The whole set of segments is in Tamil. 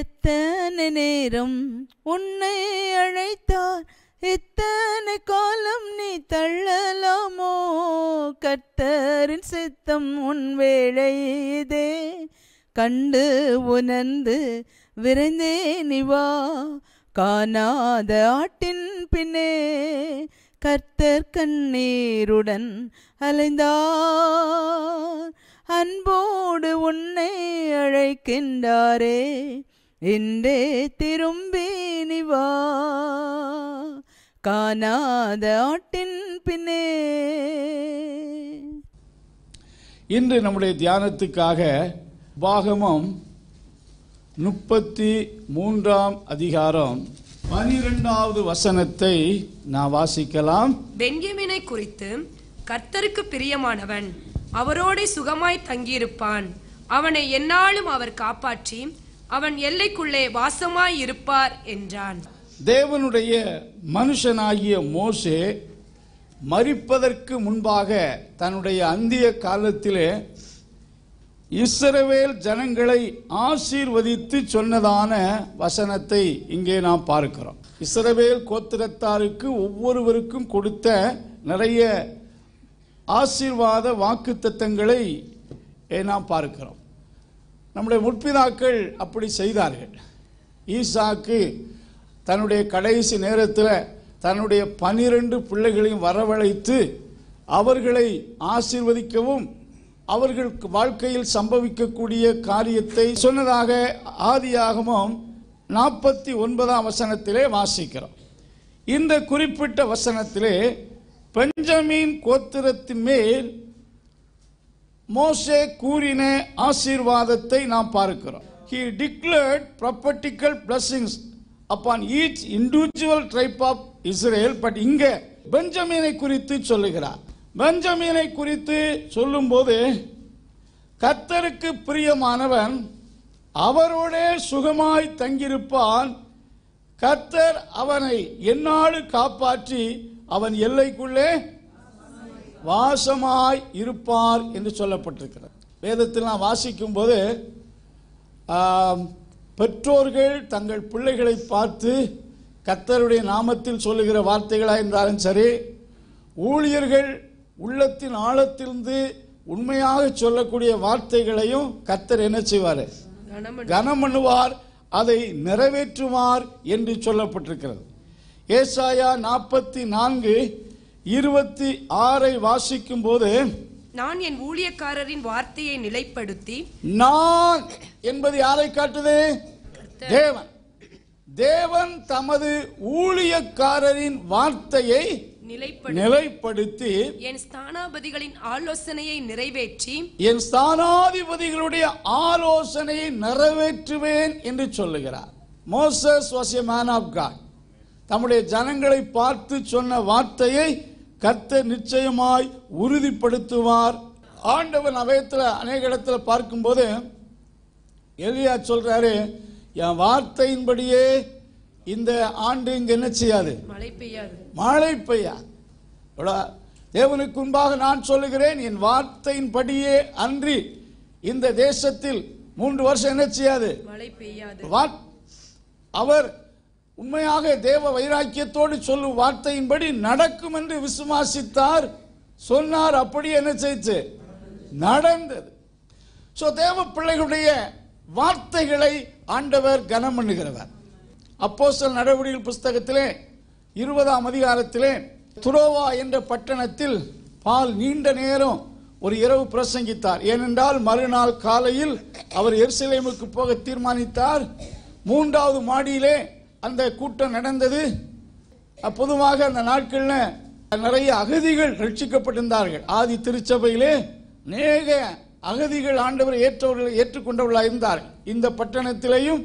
எத்தனை நேரம் உன்னை அழைத்தார் எத்தனை காலம் நீ தள்ளலாமோ கர்த்தரின் சித்தம் உன் வேளை இதே கண்டு உணர்ந்து விரைந்தே நிவா காணாத ஆட்டின் பின்னே கர்த்தர் கண்ணீருடன் அலைந்தா அன்போடு உன்னை அழைக்கின்றாரே என்றே திரும்பி நிவா காணாத ஆட்டின் பின்னே இன்று நம்முடைய தியானத்துக்காக பாகமம் முப்பத்தி மூன்றாம் அதிகாரம் பனிரெண்டாவது வசனத்தை நான் வாசிக்கலாம் பென்யமினை குறித்து கர்த்தருக்கு பிரியமானவன் அவரோட சுகமாய் தங்கியிருப்பான் அவனை என்னாலும் அவர் காப்பாற்றி அவன் எல்லைக்குள்ளே வாசமாய் இருப்பார் என்றான் தேவனுடைய மனுஷனாகிய மோசே மறிப்பதற்கு முன்பாக தன்னுடைய அந்திய காலத்திலே இஸ்ரவேல் ஜனங்களை ஆசீர்வதித்து சொன்னதான வசனத்தை இங்கே நாம் பார்க்கிறோம் இஸ்ரவேல் கோத்திரத்தாருக்கு ஒவ்வொருவருக்கும் கொடுத்த நிறைய ஆசீர்வாத வாக்கு நாம் பார்க்கிறோம் நம்முடைய முற்பிதாக்கள் அப்படி செய்தார்கள் ஈசாக்கு தன்னுடைய கடைசி நேரத்தில் தன்னுடைய பனிரெண்டு பிள்ளைகளையும் வரவழைத்து அவர்களை ஆசீர்வதிக்கவும் அவர்கள் வாழ்க்கையில் சம்பவிக்கக்கூடிய காரியத்தை சொன்னதாக ஆதியாகமும் நாற்பத்தி ஒன்பதாம் வசனத்திலே வாசிக்கிறோம் இந்த குறிப்பிட்ட வசனத்திலே பெஞ்சமீன் கோத்திரத்தின் மேல் மோசே கூறின ஆசீர்வாதத்தை நாம் பார்க்கிறோம் he declared prophetical blessings upon each individual tribe of Israel but இங்கே பெஞ்சமீனை குறித்து சொல்லுகிறார் பெஞ்சமீனை குறித்து சொல்லும்போது கத்தருக்கு பிரியமானவன் அவரோடே சுகமாய் தங்கியிருப்பான் கத்தர் அவனை என்னாடு காப்பாற்றி அவன் எல்லைக்குள்ளே வாசமாய் இருப்பார் என்று சொல்லப்பட்டிருக்கிறார் வேதத்தில் நான் வாசிக்கும் போது பெற்றோர்கள் தங்கள் பிள்ளைகளை பார்த்து கத்தருடைய நாமத்தில் சொல்லுகிற வார்த்தைகளாக இருந்தாலும் சரி ஊழியர்கள் உள்ளத்தின் ஆழத்திலிருந்து உண்மையாக சொல்லக்கூடிய வார்த்தைகளையும் கத்தர் என்ன செய்வார் கனம் பண்ணுவார் அதை நிறைவேற்றுவார் என்று சொல்லப்பட்டிருக்கிறது ஏசாயா நாற்பத்தி நான்கு இருபத்தி ஆறை வாசிக்கும் போது நான் என் ஊழியக்காரரின் வார்த்தையை நிலைப்படுத்தி நான் என்பது யாரை காட்டுது தேவன் தேவன் தமது ஊழியக்காரரின் வார்த்தையை நிலைப்படுத்தி என் ஸ்தானாபதிகளின் ஆலோசனையை நிறைவேற்றி என் ஸ்தானாதிபதிகளுடைய ஆலோசனையை நிறைவேற்றுவேன் என்று சொல்லுகிறார் Moses was a man of God தம்முடைய ஜனங்களை பார்த்து சொன்ன வார்த்தையை கத்த நிச்சயமாய் உறுதிப்படுத்துவார் ஆண்டவன் அவயத்தில் அநேக இடத்துல பார்க்கும்போது எலியா சொல்றாரு என் வார்த்தையின்படியே இந்த ஆண்டு இங்க என்ன செய்யாது மழை பெய்யாது மழை பெய்யாது தேவனுக்கு முன்பாக நான் சொல்லுகிறேன் என் வார்த்தையின்படியே அன்றி இந்த தேசத்தில் மூன்று வருஷம் என்ன செய்யாது அவர் உண்மையாக தேவ வைராக்கியத்தோடு சொல்லும் வார்த்தையின்படி நடக்கும் என்று விசுவாசித்தார் சொன்னார் அப்படி என்ன செய்து நடந்தது ஸோ தேவ பிள்ளைகளுடைய வார்த்தைகளை ஆண்டவர் கனம் பண்ணுகிறவர் அப்போ சில நடவடிக்கை புஸ்தகத்திலே இருபதாம் அதிகாரத்திலே துரோவா என்ற பட்டணத்தில் பால் நீண்ட நேரம் ஒரு இரவு பிரசங்கித்தார் ஏனென்றால் மறுநாள் காலையில் அவர் எருசலேமுக்கு போக தீர்மானித்தார் மூன்றாவது மாடியிலே அந்த கூட்டம் நடந்தது பொதுவாக அந்த நாட்களில் நிறைய அகதிகள் ரட்சிக்கப்பட்டிருந்தார்கள் ஆதி திருச்சபையிலே நேக அகதிகள் ஆண்டவர் ஏற்றவர்கள் ஏற்றுக்கொண்டவர்களாக இருந்தார் இந்த பட்டணத்திலேயும்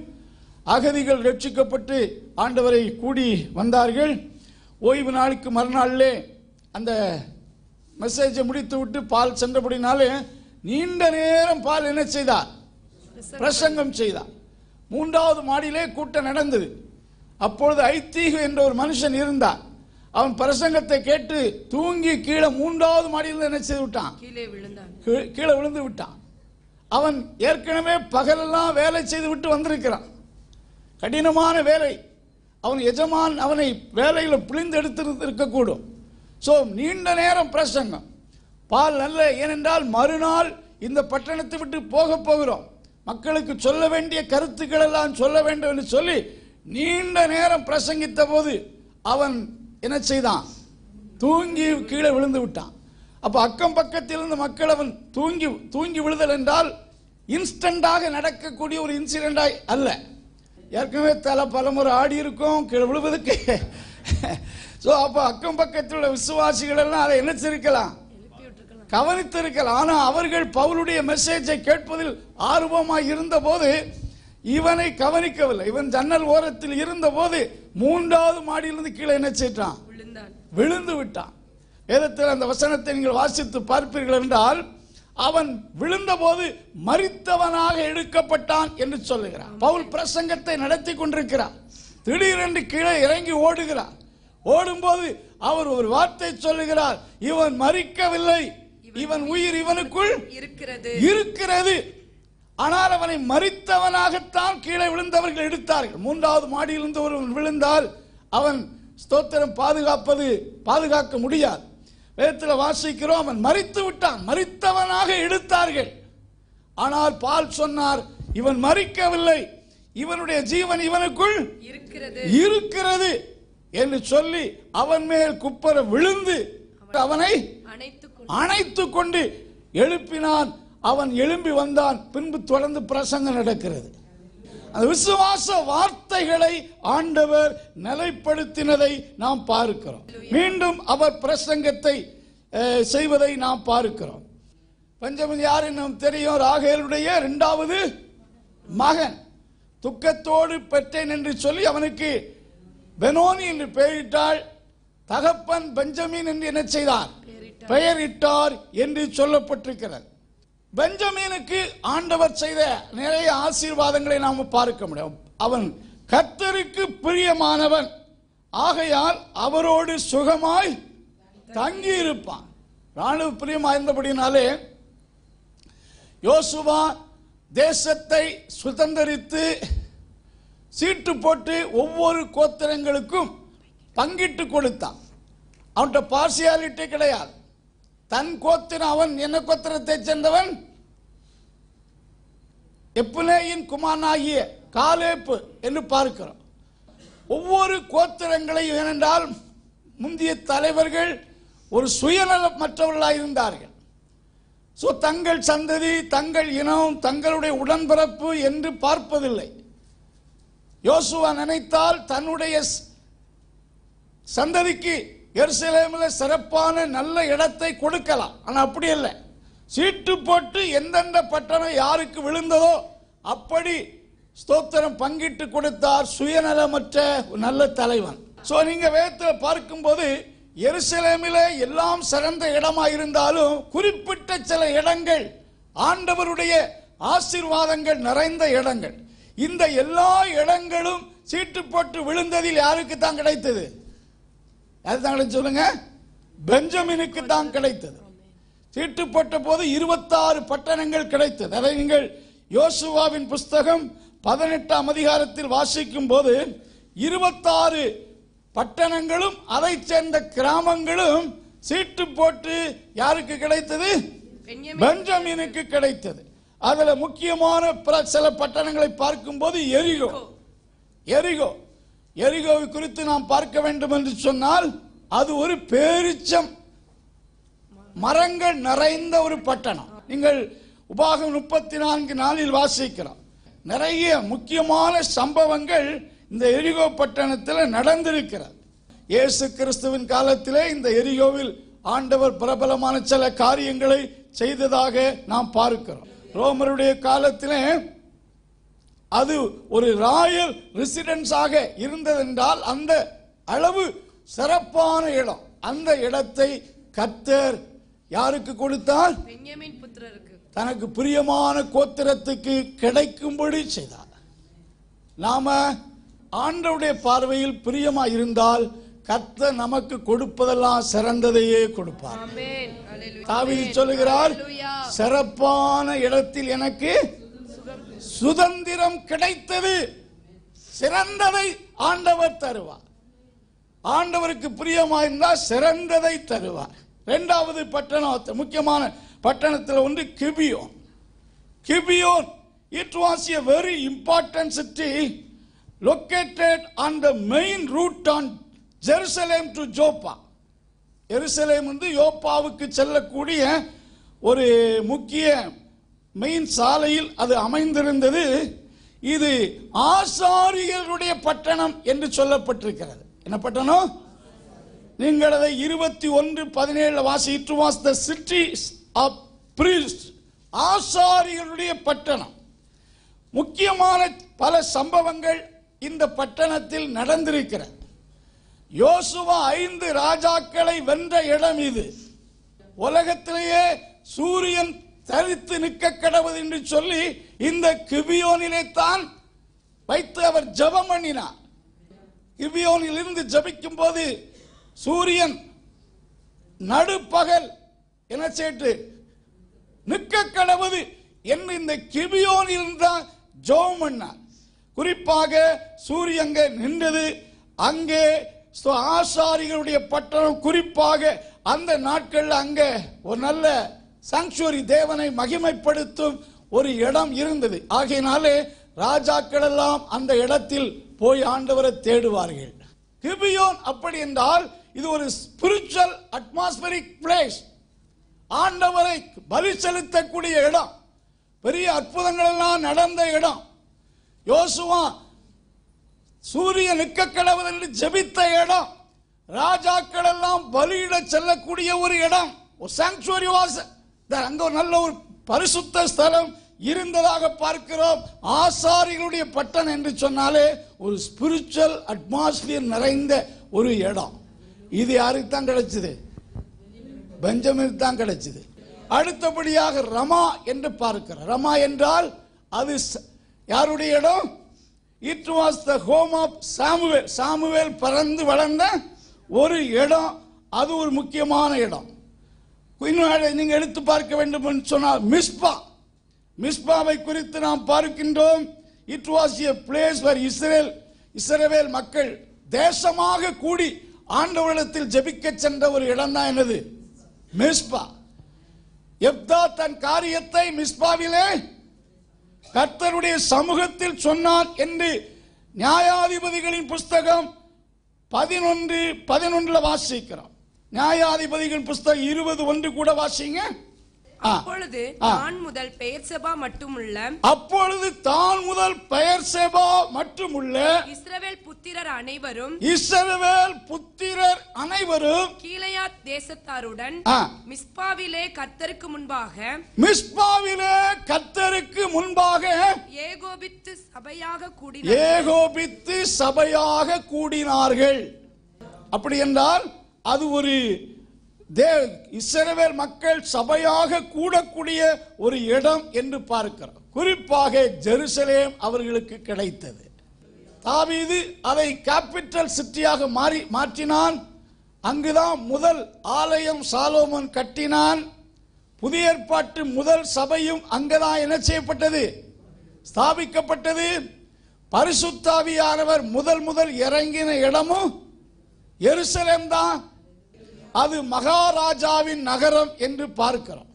அகதிகள் ரட்சிக்கப்பட்டு ஆண்டவரை கூடி வந்தார்கள் ஓய்வு நாளுக்கு மறுநாளிலே அந்த மெசேஜை முடித்து விட்டு பால் சென்றபடினாலே நீண்ட நேரம் பால் என்ன செய்தார் பிரசங்கம் செய்தார் மூன்றாவது மாடியிலே கூட்டம் நடந்தது அப்பொழுது ஐத்தீகம் என்ற ஒரு மனுஷன் இருந்தார் அவன் பிரசங்கத்தை கேட்டு தூங்கி கீழே மூன்றாவது மாடியில் என்ன செய்து விட்டான் கீழே விழுந்து விட்டான் அவன் ஏற்கனவே பகலெல்லாம் வேலை செய்து விட்டு வந்திருக்கிறான் கடினமான வேலை அவன் எஜமான் அவனை வேலையில் பிழிந்து எடுத்து இருக்கக்கூடும் ஸோ நீண்ட நேரம் பிரசங்கம் பால் நல்ல ஏனென்றால் மறுநாள் இந்த பட்டணத்தை விட்டு போக போகிறோம் மக்களுக்கு சொல்ல வேண்டிய கருத்துக்கள் எல்லாம் சொல்ல வேண்டும் என்று சொல்லி நீண்ட நேரம் பிரசங்கித்த போது அவன் என்ன செய்தான் தூங்கி கீழே விழுந்து விட்டான் அப்போ அக்கம் பக்கத்திலிருந்து மக்கள் அவன் தூங்கி தூங்கி விழுதல் என்றால் இன்ஸ்டண்டாக நடக்கக்கூடிய ஒரு இன்சிடெண்டாய் அல்ல ஏற்கனவே தலை பலமுறை ஆடி இருக்கும் கீழே விழுவதுக்கு ஸோ அப்போ அக்கம் பக்கத்தில் உள்ள விசுவாசிகள் எல்லாம் அதை கவனித்து கவனித்திருக்கலாம் ஆனால் அவர்கள் பவுலுடைய மெசேஜை கேட்பதில் ஆர்வமாக இருந்தபோது இவனை கவனிக்கவில்லை இவன் ஜன்னல் ஓரத்தில் இருந்த போது மூன்றாவது மாடியிலிருந்து கீழே என்ன செய்தான் விழுந்து விட்டான் வேதத்தில் அந்த வசனத்தை நீங்கள் வாசித்து பார்ப்பீர்கள் என்றால் அவன் விழுந்தபோது மறித்தவனாக எடுக்கப்பட்டான் என்று சொல்லுகிறான் பவுல் பிரசங்கத்தை நடத்தி கொண்டிருக்கிறார் திடீரென்று கீழே இறங்கி ஓடுகிறார் ஓடும்போது அவர் ஒரு வார்த்தை சொல்லுகிறார் இவன் மறிக்கவில்லை இவன் உயிர் இவனுக்குள் இருக்கிறது இருக்கிறது ஆனால் அவனை மறித்தவனாகத்தான் கீழே விழுந்தவர்கள் எடுத்தார்கள் மூன்றாவது மாடியிலிருந்து ஒருவன் விழுந்தால் அவன் ஸ்தோத்திரம் பாதுகாப்பது பாதுகாக்க முடியாது வேதத்தில் வாசிக்கிறோம் அவன் மறித்து விட்டான் மறித்தவனாக எடுத்தார்கள் ஆனால் பால் சொன்னார் இவன் மறிக்கவில்லை இவனுடைய ஜீவன் இவனுக்குள் இருக்கிறது என்று சொல்லி அவன் மேல் குப்பர விழுந்து அவனை அணைத்து கொண்டு எழுப்பினான் அவன் எழும்பி வந்தான் பின்பு தொடர்ந்து பிரசங்கம் நடக்கிறது அந்த விசுவாச வார்த்தைகளை ஆண்டவர் நிலைப்படுத்தினதை நாம் பார்க்கிறோம் மீண்டும் அவர் பிரசங்கத்தை செய்வதை நாம் பார்க்கிறோம் பஞ்சமதி யார் நம்ம தெரியும் ராகேலுடைய இரண்டாவது மகன் துக்கத்தோடு பெற்றேன் என்று சொல்லி அவனுக்கு பெனோனி என்று பெயரிட்டால் தகப்பன் பெஞ்சமின் என்று என்ன செய்தார் பெயரிட்டார் என்று சொல்லப்பட்டிருக்கிறார் பெஞ்சமீனுக்கு ஆண்டவர் செய்த நிறைய ஆசீர்வாதங்களை நாம் பார்க்க முடியும் அவன் கத்தருக்கு பிரியமானவன் ஆகையால் அவரோடு சுகமாய் தங்கி இருப்பான் ராணுவ பிரியமாயிருந்தபடினாலே யோசுவா தேசத்தை சுதந்திரித்து சீட்டு போட்டு ஒவ்வொரு கோத்திரங்களுக்கும் பங்கிட்டு கொடுத்தான் அவன்கிட்ட பார்சியாலிட்டி கிடையாது தன் கோத்தின அவன் என்ன கோத்திரத்தைச் சேர்ந்தவன் எப்புனேயின் ஆகிய காலேப்பு என்று பார்க்கிறோம் ஒவ்வொரு கோத்திரங்களையும் ஏனென்றால் முந்தைய தலைவர்கள் ஒரு மற்றவர்களாக இருந்தார்கள் ஸோ தங்கள் சந்ததி தங்கள் இனம் தங்களுடைய உடன்பிறப்பு என்று பார்ப்பதில்லை யோசுவா நினைத்தால் தன்னுடைய சந்ததிக்கு எருசலேமில் சிறப்பான நல்ல இடத்தை கொடுக்கலாம் ஆனால் அப்படி இல்லை சீட்டு போட்டு எந்தெந்த பட்டணம் யாருக்கு விழுந்ததோ அப்படி ஸ்தோத்திரம் பங்கிட்டு கொடுத்தார் சுயநலமற்ற நல்ல தலைவன் ஸோ நீங்கள் வேதத்தில் பார்க்கும்போது எருசலேமில் எல்லாம் சிறந்த இடமா இருந்தாலும் குறிப்பிட்ட சில இடங்கள் ஆண்டவருடைய ஆசீர்வாதங்கள் நிறைந்த இடங்கள் இந்த எல்லா இடங்களும் சீட்டு போட்டு விழுந்ததில் யாருக்கு தான் கிடைத்தது யார் சொல்லுங்க பெஞ்சமினுக்கு தான் கிடைத்தது தீட்டுப்பட்ட போது இருபத்தாறு பட்டணங்கள் கிடைத்தது அதை நீங்கள் யோசுவாவின் புஸ்தகம் பதினெட்டாம் அதிகாரத்தில் வாசிக்கும் போது இருபத்தாறு பட்டணங்களும் அதை சேர்ந்த கிராமங்களும் சீட்டு போட்டு யாருக்கு கிடைத்தது பெஞ்சமினுக்கு கிடைத்தது அதுல முக்கியமான சில பட்டணங்களை பார்க்கும் போது எரிகோ எரிகோ எரிகோவை குறித்து நாம் பார்க்க வேண்டும் என்று சொன்னால் அது ஒரு பேரிச்சம் மரங்கள் நிறைந்த ஒரு பட்டணம் நீங்கள் உபாகம் முப்பத்தி நான்கு நாளில் வாசிக்கிறோம் நிறைய முக்கியமான சம்பவங்கள் இந்த எரிகோ பட்டணத்தில் நடந்திருக்கிறது இயேசு கிறிஸ்துவின் காலத்திலே இந்த எரிகோவில் ஆண்டவர் பிரபலமான சில காரியங்களை செய்ததாக நாம் பார்க்கிறோம் ரோமருடைய காலத்திலே அது ஒரு ராயல் ரெசிடென்ஸாக இருந்ததென்றால் அந்த அளவு சிறப்பான இடம் அந்த இடத்தை கத்தர் யாருக்கு கொடுத்தால் தனக்கு பிரியமான கோத்திரத்துக்கு கிடைக்கும்படி செய்தார் நாம ஆண்டவுடைய பார்வையில் பிரியமா இருந்தால் கத்த நமக்கு கொடுப்பதெல்லாம் சிறந்ததையே கொடுப்பார் தாவி சொல்லுகிறார் சிறப்பான இடத்தில் எனக்கு சுதந்திரம் கிடைத்தது சிறந்ததை ஆண்டவர் தருவார் ஆண்டவருக்கு பிரியமாயிருந்தால் சிறந்ததை தருவார் ரெண்டாவது பட்டணத்தை முக்கியமான பட்டணத்தில் ஒன்று Gibeon Gibeon it was a very important city located on the main route on Jerusalem to Joppa எருசலேம் வந்து யோப்பாவுக்கு செல்லக்கூடிய ஒரு முக்கிய மெயின் சாலையில் அது அமைந்திருந்தது இது ஆசாரியர்களுடைய பட்டணம் என்று சொல்லப்பட்டிருக்கிறது என்ன பட்டணம் நீங்கள் அதை இருபத்தி ஒன்று பதினேழு வாசி it was the city of priest ஆசாரியர்களுடைய பட்டணம் முக்கியமான பல சம்பவங்கள் இந்த பட்டணத்தில் நடந்திருக்கிற யோசுவா ஐந்து ராஜாக்களை வென்ற இடம் இது உலகத்திலேயே சூரியன் தரித்து நிற்க கடவுள் என்று சொல்லி இந்த கிபியோனிலே தான் வைத்து அவர் ஜபம் பண்ணினார் கிபியோனில் இருந்து ஜபிக்கும் போது சூரியன் நடுப்பகல் என சேட்டு நிற்க கடவுது என்று இந்த கிபியோனில் தான் ஜபம் பண்ணார் குறிப்பாக சூரியங்க நின்றது அங்கே ஆசாரிகளுடைய பட்டணம் குறிப்பாக அந்த நாட்கள் அங்கே ஒரு நல்ல சாங்சுவரி தேவனை மகிமைப்படுத்தும் ஒரு இடம் இருந்தது ஆகையினாலே ராஜாக்கள் எல்லாம் அந்த இடத்தில் போய் ஆண்டவரை தேடுவார்கள் கிபியோன் அப்படி என்றால் இது ஒரு ஸ்பிரிச்சுவல் அட்மாஸ்பரிக் பிளேஸ் ஆண்டவரை பலி செலுத்தக்கூடிய இடம் பெரிய அற்புதங்கள் எல்லாம் நடந்த இடம் யோசுவா சூரியன் நிற்க கடவுள் என்று ஜெபித்த இடம் ராஜாக்கள் எல்லாம் பலியிட செல்லக்கூடிய ஒரு இடம் ஒரு சாங்சுவரி வாசல் அங்கே ஒரு நல்ல ஒரு பரிசுத்த ஸ்தலம் இருந்ததாக பார்க்கிறோம் ஆசாரிகளுடைய பட்டன் என்று சொன்னாலே ஒரு ஸ்பிரிச்சுவல் அட்மாஸ்பியர் நிறைந்த ஒரு இடம் இது யாருக்கு தான் கிடைச்சது பெஞ்சமினுக்கு தான் கிடைச்சது அடுத்தபடியாக ரமா என்று பார்க்கிறோம் ரமா என்றால் அது யாருடைய இடம் it was the home of Samuel Samuel பறந்து வளர்ந்த ஒரு இடம் அது ஒரு முக்கியமான இடம் இன்னும் நீங்கள் எடுத்து பார்க்க வேண்டும் என்று சொன்னால் மிஸ்பா மிஸ்பாவை குறித்து நாம் பார்க்கின்றோம் it was a place where Israel இஸ்ரேவேல் மக்கள் தேசமாக கூடி ஆண்டவரிடத்தில் ஜெபிக்க சென்ற ஒரு இடம் தான் என்னது மிஸ்பா எப்தா தன் காரியத்தை மிஸ்பாவிலே கர்த்தருடைய சமூகத்தில் சொன்னார் என்று நியாயாதிபதிகளின் புஸ்தகம் பதினொன்று பதினொன்றில் வாசிக்கிறோம் நியாயாதிபதிகள் புஸ்தகம் இருபது ஒன்று கூட வாசிங்க அப்பொழுது தான் முதல் பெயர் சபா மட்டுமல்ல அப்பொழுது தான் முதல் பெயர் செபா மட்டுமுள்ள இஸ்ரவேல் புத்திரர் அனைவரும் இஸ்ரவேல் புத்திரர் அனைவரும் கீழையாத் தேசத்தாருடன் மிஸ்பாவிலே கத்தருக்கு முன்பாக மிஸ்பாவிலே கத்தருக்கு முன்பாக ஏகோபித்து சபையாக கூடினார் ஏகோபித்து சபையாக கூடினார்கள் அப்படி என்றால் அது ஒரு தே இஸ்ரவேல் மக்கள் சபையாக கூடக்கூடிய ஒரு இடம் என்று பார்க்கிறோம் குறிப்பாக ஜெருசலேம் அவர்களுக்கு கிடைத்தது தாவீது அதை கேபிட்டல் சிட்டியாக மாறி மாற்றினான் அங்குதான் முதல் ஆலயம் சாலோமன் கட்டினான் புதிய ஏற்பாட்டு முதல் சபையும் அங்கதான் என்ன செய்யப்பட்டது ஸ்தாபிக்கப்பட்டது பரிசுத்தாவியானவர் முதல் முதல் இறங்கின இடமும் எருசலேம் தான் அது மகாராஜாவின் நகரம் என்று பார்க்கிறோம்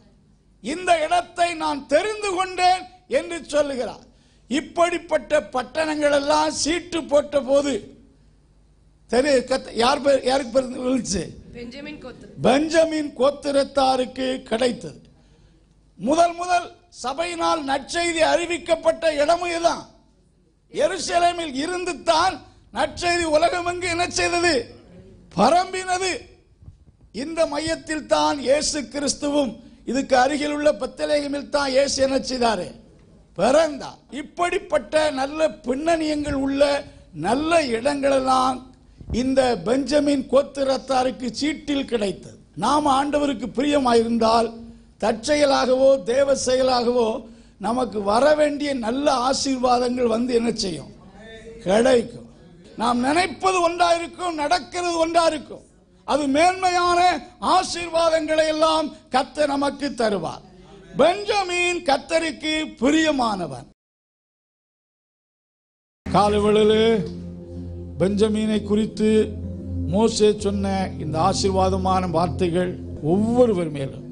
இந்த இடத்தை நான் தெரிந்து கொண்டேன் என்று சொல்லுகிறார் இப்படிப்பட்ட பட்டணங்கள் எல்லாம் சீட்டு போட்ட போது தெரிய யார் யாருக்கு பெஞ்சமின் கோத்திரத்தாருக்கு கிடைத்தது முதல் முதல் சபையினால் நற்செய்தி அறிவிக்கப்பட்ட இடமும் இதுதான் எருசலேமில் இருந்து தான் நற்செய்தி எங்கு என்ன செய்தது பரம்பினது இந்த மையத்தில் தான் இயேசு கிறிஸ்துவும் இதுக்கு அருகில் உள்ள பத்தலேகமில் தான் இயேசு என்ன செய்தாரே பிறந்தார் இப்படிப்பட்ட நல்ல பின்னணியங்கள் உள்ள நல்ல இடங்களெல்லாம் இந்த பெஞ்சமின் கோத்திரத்தாருக்கு சீட்டில் கிடைத்தது நாம் ஆண்டவருக்கு பிரியமாயிருந்தால் தற்செயலாகவோ தேவ செயலாகவோ நமக்கு வர வேண்டிய நல்ல ஆசீர்வாதங்கள் வந்து என்ன செய்யும் கிடைக்கும் நாம் நினைப்பது ஒன்றா இருக்கும் நடக்கிறது ஒன்றா இருக்கும் அது மேன்மையான ஆசீர்வாதங்களை எல்லாம் கத்த நமக்கு தருவார் பெஞ்சமின் கத்தருக்கு பிரியமானவன் காலவெளியில் பெஞ்சமீனை குறித்து மோசே சொன்ன இந்த ஆசீர்வாதமான வார்த்தைகள் ஒவ்வொருவர் மேலும்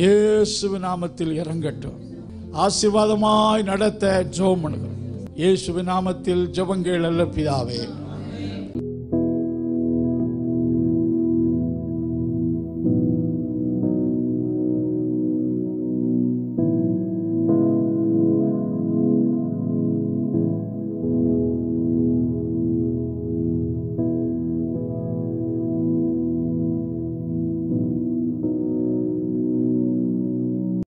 இயேசுவி நாமத்தில் இறங்கட்டும் ஆசீர்வாதமாய் நடத்த ஜோமனுகள் பண்ணுகிறோம் இயேசுவி நாமத்தில் ஜபங்கள் அல்ல பிதாவே